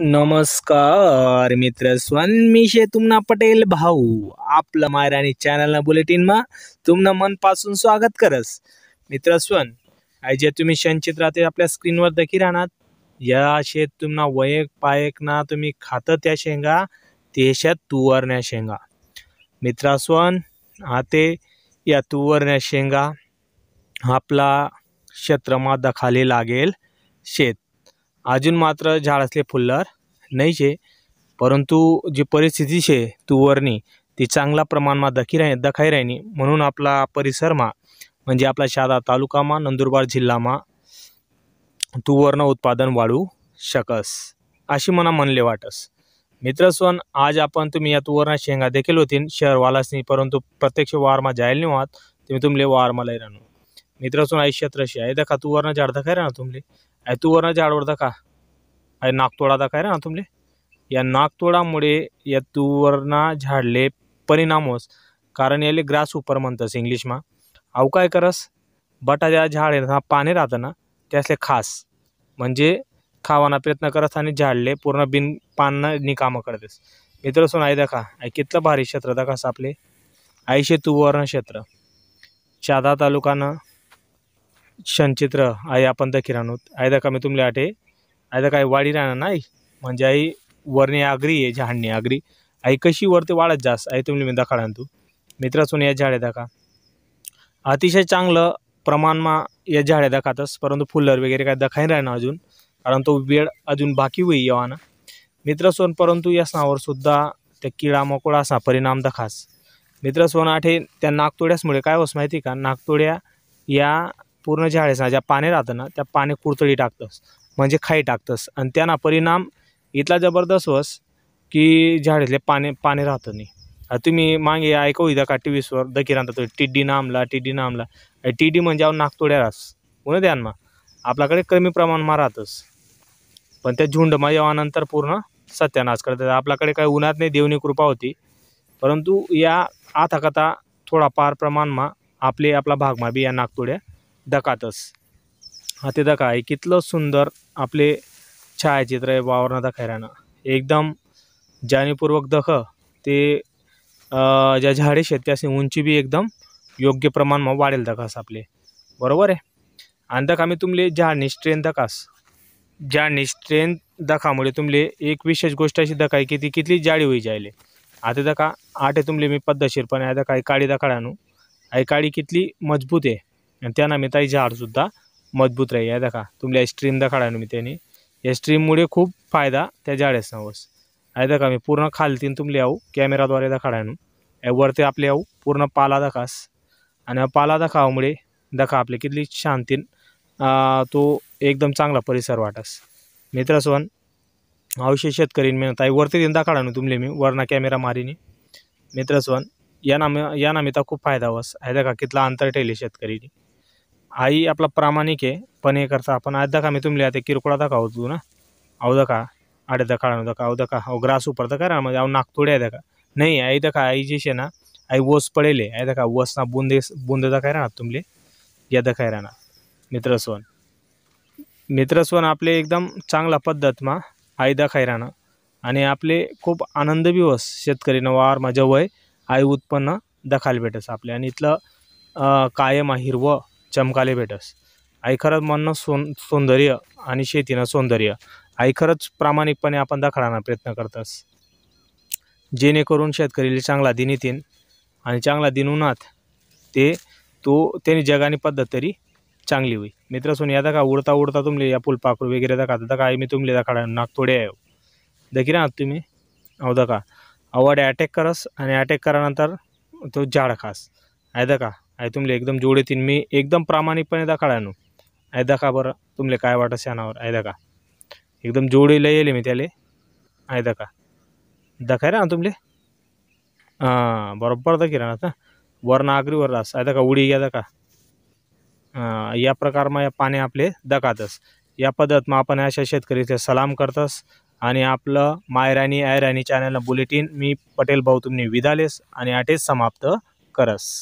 नमस्कार मी સ્વન पटेल पटेल भाऊ आपलं मायराणी चॅनल बुलेटिन मा तुमना मनपासून स्वागत करस मित्र स्वन जे तुम्ही शनचित राहते आपल्या स्क्रीनवर देखील राहणार या शेत तुमना वयक ना तुम्ही खात त्या शेंगा शेत तुवरण्या शेंगा मित्रास्वन आते या तुवरण्या शेंगा आपला क्षेत्रमा दखाली लागेल शेत अजून मात्र झाड असले फुल्लर नाही शे परंतु जी परिस्थिती शे તુવરની ती चांगला प्रमाणमा दखी राही दखाई राहिनी म्हणून आपला परिसरमा म्हणजे आपला शादा तालुकामा नंदुरबार तू तुवरनं उत्पादन वाढू शकस अशी मना म्हणले वाटस मित्रस्वन आज आपण तुम्ही या तुवरणा शेंगा देखील होतीन शहरवालासनी परंतु प्रत्यक्ष वारमा जायल नाही व्हात तुम्ही तुमले वारमालाही राहणू मित्रस्वन आई क्षेत्रशी आहे दखा तुवरणं झाड दखाय राहणार तुमले आहे तुवरणं झाडवर दखा अरे नागतोडा दाखय ना तुमले या नागतोडामुळे या तुवरना झाडले परिणाम होस कारण याले ग्रास उपर म्हणतस इंग्लिशमा अव काय करस बटाच्या झाडे पाने राहतं ना त्यासले खास म्हणजे खावाना प्रयत्न करस आणि झाडले पूर्ण बिन पान निकामं करतेस मित्र सोन आई दाखा आई कितलं भारी क्षेत्र दाखास आपले आईशे तुवर्ण क्षेत्र चादा तालुकानं क्षणचित्र आई आपण दखिराणूत आई दाखा मी तुमले आठे नाही तर काही वाढी राहणार नाही म्हणजे आई वरणे आगरी आहे झाडणी आगरी आई कशी वरते वाढत जास्त आई तुम्ही मी दखा आणतो मित्रासून या झाडे दाखा अतिशय चांगलं प्रमाणमा या झाडे दाखातच परंतु फुलर वगैरे काय दखाई राहणार अजून कारण तो वेळ अजून बाकी होई येवाना सोन परंतु या सणावर सुद्धा त्या किडा मकोळा असा परिणाम दखास सोन आठे त्या नागतोड्यासमुळे काय होस माहिती का नागतोड्या या पूर्ण झाडेसा ज्या पाने राहतं ना त्या पाने कुरतडी टाकतंस म्हणजे खाई टाकतस आणि त्यांना परिणाम इतला जबरदस्त वस की झाडेतले पाने पाने राहतं नाही तुम्ही मागे ऐकू द्या का टी व्हीसवर दखिरांत तो टिड्डी नामला टिड्डी नामला टिड्डी म्हणजे अहो नागतोड्या रास उन ध्यानमा आपल्याकडे कमी प्रमाणमा राहतस पण त्या झुंडमा येवानंतर पूर्ण सत्यानाश करतात आपल्याकडे काही उन्हात नाही देवनी कृपा होती परंतु या आथाकथा थोडा पार प्रमाणमा आपले आपला भागमा बी या नागतोड्या दकातस हा ते दका आहे कितलं सुंदर आपले छायाचित्र आहे वावरनाथा खैराना एकदम जाणीवपूर्वक दख ते ज्या झाडे शेत त्याची उंची बी एकदम योग्य मग वाढेल दखास आपले बरोबर आहे आणि दख आम्ही तुमले झाडनी स्ट्रेंथ दखास जाडनी स्ट्रेंथ दखामुळे तुमले एक विशेष गोष्ट अशी दखाय की ती कितली जाळी होई जायले आता दखा आठ तुमले मी पद्धतशीरपणे आता काही काळी दखाड आणू आई काळी कितली मजबूत आहे आणि त्यांना मी ताई झाडसुद्धा मजबूत राहील या दाखा तुमल्या स्ट्रीम दखाडा मी त्यांनी या स्ट्रीममुळे खूप फायदा त्या झाडेसना नावस आहे देखा मी पूर्ण खालतीन तुमले आहो कॅमेराद्वारे दाखडा न्हू वरती आपले आहो पूर्ण पाला दखास आणि पाला दखावामुळे दखा दाखा आपले कितली शांतीन तो एकदम चांगला परिसर वाटास मित्रासवन अवश्य शेतकरी मेहनत आहे वरती दिन दाखडा तुमले मी वरना कॅमेरा मारीने मित्रासवन या नाम या नामिता खूप फायदा होस आहे देखा कितला अंतर ठेवले शेतकरीनी आई आपला प्रामाणिक आहे पण हे करता आपण आज दखा मी तुमले आता किरकोळा दका होतो ना अव दखा आडे दखा आणू दखा अव दखा अव ग्रास उपर तर करा म्हणजे अव नागतोडे आहे दखा नाही आई दका आई जी ना आई वस पडेले आई दका वस ना बुंदे बुंद दाखाय राहणार तुमले या दखाय राहणार मित्रस्वन मित्रस्वन आपले एकदम चांगला पद्धत मा आई दखाय राहणं आणि आपले खूप आनंद वस शेतकरी वार माझ्या वय आई उत्पन्न दखायला भेटस आपले आणि इथलं कायम हिरवं चमकाले भेटस खरंच म्हणणं सौं सौंदर्य आणि शेतीनं सौंदर्य आई खरंच प्रामाणिकपणे आपण दाखवण्याचा प्रयत्न करतास जेणेकरून शेतकरीला चांगला दिन येतील आणि चांगला दिन उन्हात ते तो त्याने जगाने पद्धत तरी चांगली होईल मित्र सोन या का उडता उडता तुमले या फुलपाखरू वगैरे दाखा आता काय मी तुमले दाखा नाक थोडे आहे दखी आहात तुम्ही हो अहो दका अवाडे अटॅक करस आणि अटॅक करानंतर तो जाड खास आहे का आहे तुमले एकदम जोड येतील मी एकदम प्रामाणिकपणे दाखा आणू का बरं तुमले काय वाटत शानावर आहे का एकदम जोडीला येईल मी त्याले आहे का दाखाय रा तुमले हां बरोबर दाखी राहणार ना वरण आगरीवर रास आहे का उडी घ्या दाखा या प्रकारमा या पाणी आपले दकातस या पद्धत मग आपण अशा ते सलाम करतस आणि आपलं मायराणी आयराणी चॅनलला बुलेटिन मी पटेल भाऊ तुम्ही विदालेस आणि आठेच समाप्त करस